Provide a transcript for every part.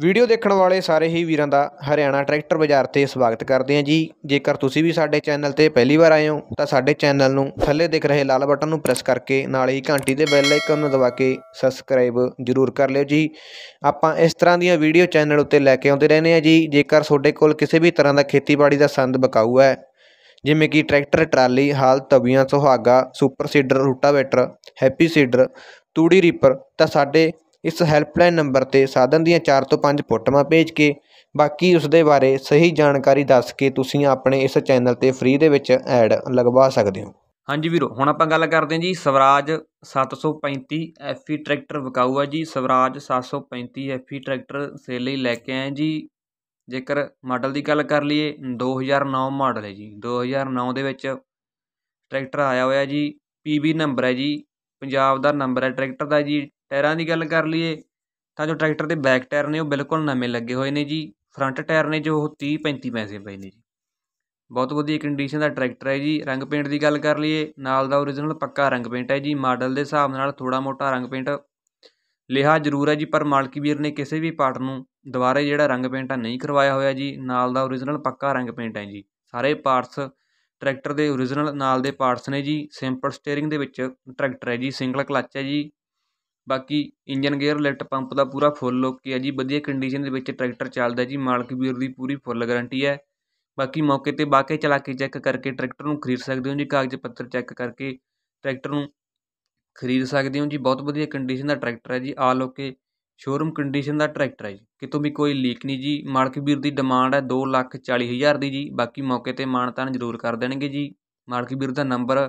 video ਦੇਖਣ ਵਾਲੇ ਸਾਰੇ ਹੀ ਵੀਰਾਂ ਦਾ ਹਰਿਆਣਾ ਟਰੈਕਟਰ ਬਾਜ਼ਾਰ ਤੇ ਸਵਾਗਤ ਕਰਦੇ ਹਾਂ ਜੀ ਜੇਕਰ ਤੁਸੀਂ ਵੀ ਸਾਡੇ ਚੈਨਲ ਤੇ ਪਹਿਲੀ ਵਾਰ ਆਏ ਹੋ ਤਾਂ ਸਾਡੇ ਚੈਨਲ ਨੂੰ ਥੱਲੇ ਦਿਖ ਰਹੇ ਲਾਲ ਬਟਨ ਨੂੰ ਪ੍ਰੈਸ ਕਰਕੇ ਨਾਲ ਹੀ ਘੰਟੀ ਦੇ ਬੈਲ ਆਈਕਨ ਨੂੰ ਦਬਾ ਕੇ ਸਬਸਕ੍ਰਾਈਬ ਜਰੂਰ ਕਰ ਲਿਓ ਜੀ ਆਪਾਂ ਇਸ ਤਰ੍ਹਾਂ ਦੀਆਂ ਵੀਡੀਓ ਚੈਨਲ ਉੱਤੇ ਲੈ ਕੇ ਆਉਂਦੇ ਰਹਿੰਦੇ ਹਾਂ ਜੀ ਜੇਕਰ ਤੁਹਾਡੇ ਕੋਲ ਕਿਸੇ ਵੀ ਤਰ੍ਹਾਂ ਦਾ ਖੇਤੀਬਾੜੀ ਦਾ ਸੰਦ ਬਕਾਊ ਹੈ ਜਿਵੇਂ ਕਿ ਟਰੈਕਟਰ ਟਰਾਲੀ ਹਾਲ ਤਵੀਆਂ ਸੁਹਾਗਾ super seeder rotavator happy seeder ਤੂੜੀ ਰੀਪਰ ਤਾਂ ਸਾਡੇ ਇਸ ਹੈਲਪਲਾਈਨ ਨੰਬਰ ਤੇ ਸਾਧਨ ਦੀਆਂ 4 ਤੋਂ 5 ਫੋਟੋਆਂ ਭੇਜ ਕੇ ਬਾਕੀ ਉਸ ਦੇ ਬਾਰੇ ਸਹੀ ਜਾਣਕਾਰੀ ਦੱਸ ਕੇ ਤੁਸੀਂ ਆਪਣੇ ਇਸ ਚੈਨਲ ਤੇ ਫ੍ਰੀ ਦੇ ਵਿੱਚ ਐਡ ਲਗਵਾ ਸਕਦੇ ਹੋ ਹਾਂਜੀ ਵੀਰੋ ਹੁਣ ਆਪਾਂ ਗੱਲ ਕਰਦੇ ਹਾਂ ਜੀ ਸਵਰਾਜ 735 ਐਫਈ ਟਰੈਕਟਰ ਵਿਕਾਊ ਆ ਜੀ ਸਵਰਾਜ 735 ਐਫਈ ਟਰੈਕਟਰ ਸੇਲ ਲਈ ਲੈ ਕੇ ਆਏ ਜੀ ਜੇਕਰ ਮਾਡਲ ਦੀ ਗੱਲ ਕਰ ਲਈਏ 2009 ਮਾਡਲ ਹੈ ਜੀ 2009 ਦੇ ਵਿੱਚ ਟਰੈਕਟਰ ਆਇਆ ਹੋਇਆ ਜੀ ਪੀਬੀ ਨੰਬਰ ਹੈ ਜੀ ਪੰਜਾਬ ਦਾ ਨੰਬਰ ਹੈ ਟਰੈਕਟਰ ਦਾ ਜੀ ਟਾਇਰਾਂ ਦੀ ਗੱਲ ਕਰ ਲਈਏ ਤਾਂ ਜੋ ਟਰੈਕਟਰ ਦੇ ਬੈਕ ਟਾਇਰ ਨੇ ਉਹ ਬਿਲਕੁਲ ਨਵੇਂ ਲੱਗੇ ਹੋਏ ਨੇ ਜੀ ਫਰੰਟ ਟਾਇਰ ਨੇ ਜੋ ਉਹ 30 35 ਪੈਸੇ ਪਏ ਨੇ ਜੀ ਬਹੁਤ ਵਧੀਆ ਕੰਡੀਸ਼ਨ ਦਾ ਟਰੈਕਟਰ ਹੈ ਜੀ ਰੰਗ ਪੇਂਟ ਦੀ ਗੱਲ ਕਰ ਲਈਏ ਨਾਲ ਦਾ origignal ਪੱਕਾ ਰੰਗ ਪੇਂਟ ਹੈ ਜੀ ਮਾਡਲ ਦੇ ਹਿਸਾਬ ਨਾਲ ਥੋੜਾ ਮੋਟਾ ਰੰਗ ਪੇਂਟ ਲਿਹਾ ਜ਼ਰੂਰ ਹੈ ਜੀ ਪਰ ਮਾਲਕੀ ਵੀਰ ਨੇ ਕਿਸੇ ਵੀ ਪਾਰਟ ਨੂੰ ਦੁਬਾਰਾ ਜਿਹੜਾ ਰੰਗ ਪੇਂਟ ਨਹੀਂ ਕਰਵਾਇਆ ਹੋਇਆ ਜੀ ਨਾਲ ਦਾ origignal ਪੱਕਾ ਰੰਗ ਪੇਂਟ ਹੈ ਜੀ ਸਾਰੇ ਪਾਰਟਸ ਟਰੈਕਟਰ ਦੇ ਓਰੀਜਨਲ ਨਾਲ ਦੇ ਪਾਰਟਸ ਨੇ ਜੀ ਸਿੰਪਲ ਸਟੀਅਰਿੰਗ ਦੇ ਵਿੱਚ ਟਰੈਕਟਰ ਹੈ ਜੀ ਸਿੰਗਲ ਕਲੱਚ ਹੈ ਜੀ ਬਾਕੀ ਇੰਜਨ ਗੇਅਰ ਲਿਫਟ ਪੰਪ ਦਾ ਪੂਰਾ ਫੁੱਲ ਓਕੇ ਹੈ ਜੀ ਵਧੀਆ ਕੰਡੀਸ਼ਨ ਦੇ ਵਿੱਚ ਟਰੈਕਟਰ ਚੱਲਦਾ ਜੀ ਮਾਲਕ ਵੀਰ ਦੀ ਪੂਰੀ ਫੁੱਲ ਗਾਰੰਟੀ ਹੈ ਬਾਕੀ ਮੌਕੇ ਤੇ ਬਾਕੇ ਚਲਾ ਕੇ ਚੈੱਕ ਕਰਕੇ ਟਰੈਕਟਰ ਨੂੰ ਖਰੀਦ ਸਕਦੇ ਹੋ ਜੀ ਕਾਗਜ਼ ਪੱਤਰ ਚੈੱਕ ਕਰਕੇ ਟਰੈਕਟਰ ਨੂੰ ਖਰੀਦ ਸਕਦੇ ਹੋ ਜੀ ਬਹੁਤ ਵਧੀਆ ਕੰਡੀਸ਼ਨ ਦਾ ਟਰੈਕਟਰ ਹੈ ਜੀ ਆਲ ਓਕੇ ਸ਼ੋਰੂਮ ਕੰਡੀਸ਼ਨ ਦਾ ਟਰੈਕਟਰ ਹੈ ਜੀ ਕਿਤੋਂ ਵੀ ਕੋਈ ਲੀਕ ਨਹੀਂ ਜੀ ਮਾਲਕ ਵੀਰ ਦੀ ਡਿਮਾਂਡ ਹੈ 2 ਲੱਖ 40 ਹਜ਼ਾਰ ਦੀ ਜੀ ਬਾਕੀ ਮੌਕੇ 'ਤੇ ਮਾਣ ਜ਼ਰੂਰ ਕਰ ਦੇਣਗੇ ਜੀ ਮਾਲਕ ਵੀਰ ਦਾ ਨੰਬਰ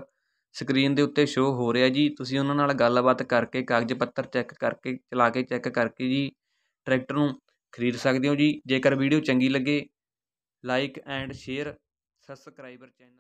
ਸਕਰੀਨ ਦੇ ਉੱਤੇ ਸ਼ੋ ਹੋ ਰਿਹਾ ਜੀ ਤੁਸੀਂ ਉਹਨਾਂ ਨਾਲ ਗੱਲਬਾਤ ਕਰਕੇ ਕਾਗਜ਼ ਪੱਤਰ ਚੈੱਕ ਕਰਕੇ ਚਲਾ ਕੇ ਚੈੱਕ ਕਰਕੇ ਜੀ ਟਰੈਕਟਰ ਨੂੰ ਖਰੀਦ ਸਕਦੇ ਹੋ ਜੀ ਜੇਕਰ ਵੀਡੀਓ ਚੰਗੀ ਲੱਗੇ like and share subscriber channel